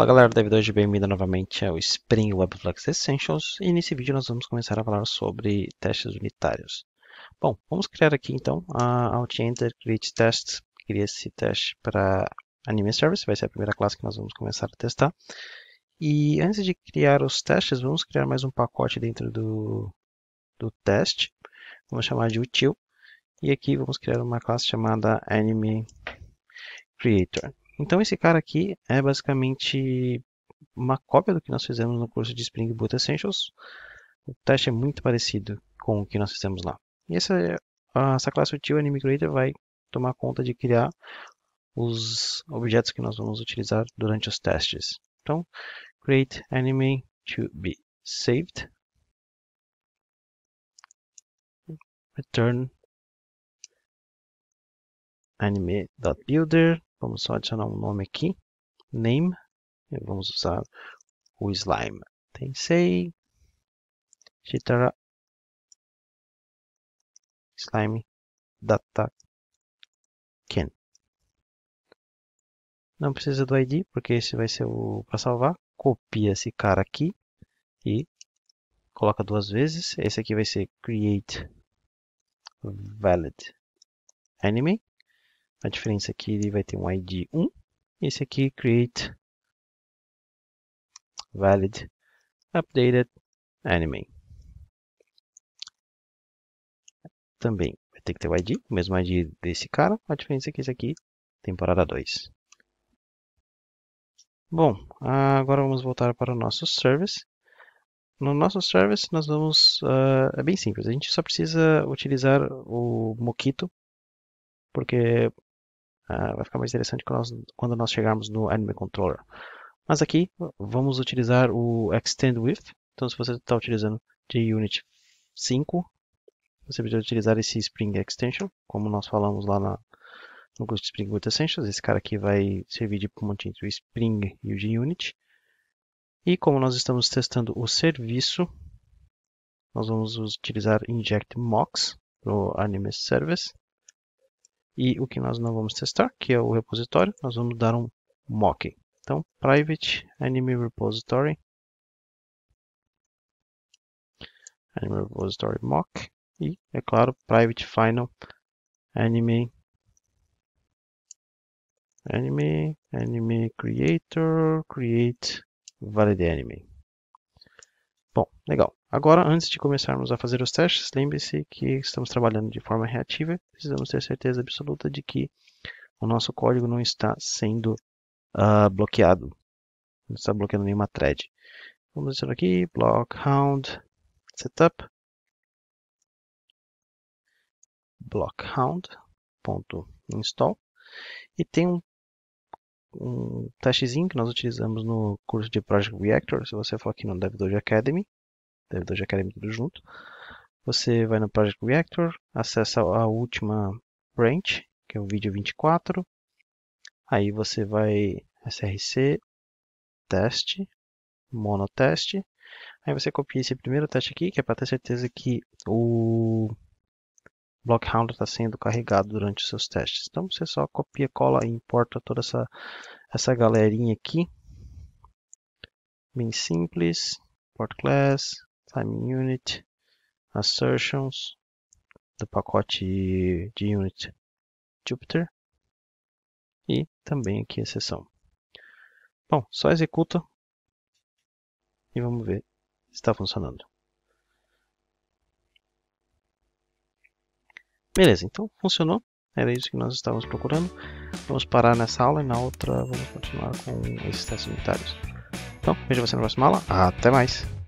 Fala galera da hoje bem-vinda novamente ao Spring Web Flux Essentials e nesse vídeo nós vamos começar a falar sobre testes unitários. Bom, vamos criar aqui então a Alt-Enter Create Test, cria é esse teste para Anime Service, vai ser a primeira classe que nós vamos começar a testar. E antes de criar os testes, vamos criar mais um pacote dentro do, do teste, vamos chamar de util, e aqui vamos criar uma classe chamada Anime Creator. Então esse cara aqui é basicamente uma cópia do que nós fizemos no curso de Spring Boot Essentials. O teste é muito parecido com o que nós fizemos lá. E essa, essa classe util Anime Creator vai tomar conta de criar os objetos que nós vamos utilizar durante os testes. Então, create anime to be saved. Return anime.builder Vamos só adicionar um nome aqui, name, e vamos usar o slime. Tensei, Chitara, slime, data, ken. Não precisa do ID, porque esse vai ser o para salvar. Copia esse cara aqui e coloca duas vezes. Esse aqui vai ser create valid enemy a diferença aqui ele vai ter um ID 1. Esse aqui, create valid updated anime. Também vai ter que ter o ID, o mesmo ID desse cara. A diferença é que esse aqui, temporada 2. Bom, agora vamos voltar para o nosso service. No nosso service, nós vamos. Uh, é bem simples, a gente só precisa utilizar o Moquito, porque ah, vai ficar mais interessante quando nós, quando nós chegarmos no Anime Controller. Mas aqui vamos utilizar o Extend With. Então, se você está utilizando JUnit 5, você precisa utilizar esse Spring Extension, como nós falamos lá na, no curso de Spring Boot Essentials. Esse cara aqui vai servir de ponte entre o Spring e o JUnit. E como nós estamos testando o serviço, nós vamos utilizar inject para o Anime Service e o que nós não vamos testar, que é o repositório, nós vamos dar um mock. Então, private anime repository, anime repository mock, e, é claro, private final anime anime anime creator create valid anime Bom, legal. Agora, antes de começarmos a fazer os testes, lembre-se que estamos trabalhando de forma reativa. Precisamos ter certeza absoluta de que o nosso código não está sendo uh, bloqueado. Não está bloqueando nenhuma thread. Vamos dizer aqui, block hound setup blockhound.install e tem um um testezinho que nós utilizamos no curso de Project Reactor. Se você for aqui no DevDojo Academy, DevDojo Academy tudo junto, você vai no Project Reactor, acessa a última branch, que é o vídeo 24. Aí você vai src teste, monoteste. Aí você copia esse primeiro teste aqui, que é para ter certeza que o Blockhound está sendo carregado durante os seus testes. Então você só copia, cola e importa toda essa, essa galerinha aqui. Bem simples. Import class, timing unit, assertions, do pacote de unit Jupyter e também aqui a sessão. Bom, só executa e vamos ver se está funcionando. Beleza, então funcionou. Era isso que nós estávamos procurando. Vamos parar nessa aula e na outra vamos continuar com esses testes unitários. Então, vejo você na próxima aula. Até mais!